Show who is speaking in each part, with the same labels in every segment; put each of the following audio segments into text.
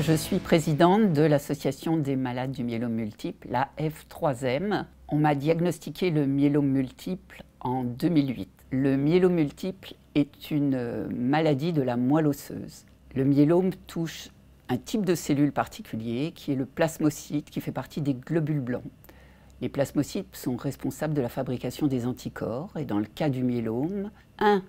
Speaker 1: je suis présidente de l'association des malades du myélome multiple, la F3M. On m'a diagnostiqué le myélome multiple en 2008. Le myélome multiple est une maladie de la moelle osseuse. Le myélome touche un type de cellule particulier qui est le plasmocyte qui fait partie des globules blancs. Les plasmocytes sont responsables de la fabrication des anticorps et dans le cas du myélome, un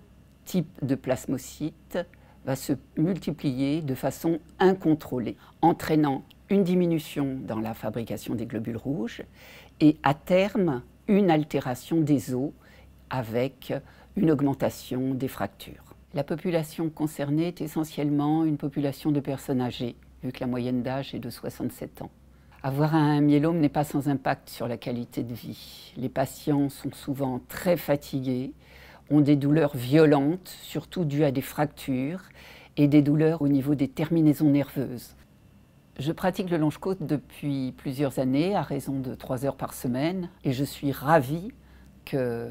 Speaker 1: type de plasmocyte va se multiplier de façon incontrôlée, entraînant une diminution dans la fabrication des globules rouges et à terme une altération des os avec une augmentation des fractures. La population concernée est essentiellement une population de personnes âgées, vu que la moyenne d'âge est de 67 ans. Avoir un myélome n'est pas sans impact sur la qualité de vie. Les patients sont souvent très fatigués, ont des douleurs violentes, surtout dues à des fractures et des douleurs au niveau des terminaisons nerveuses. Je pratique le longe-côte depuis plusieurs années, à raison de trois heures par semaine, et je suis ravie que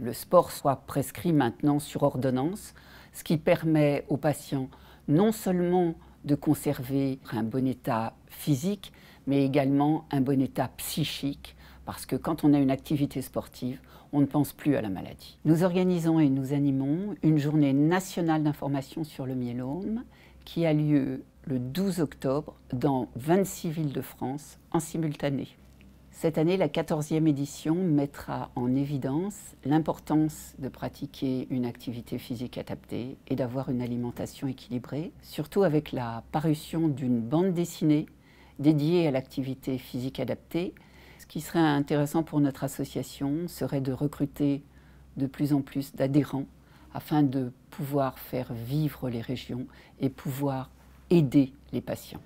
Speaker 1: le sport soit prescrit maintenant sur ordonnance, ce qui permet aux patients non seulement de conserver un bon état physique, mais également un bon état psychique, parce que quand on a une activité sportive, on ne pense plus à la maladie. Nous organisons et nous animons une journée nationale d'information sur le myélome qui a lieu le 12 octobre dans 26 villes de France en simultané. Cette année, la 14e édition mettra en évidence l'importance de pratiquer une activité physique adaptée et d'avoir une alimentation équilibrée, surtout avec la parution d'une bande dessinée dédiée à l'activité physique adaptée qui serait intéressant pour notre association serait de recruter de plus en plus d'adhérents afin de pouvoir faire vivre les régions et pouvoir aider les patients.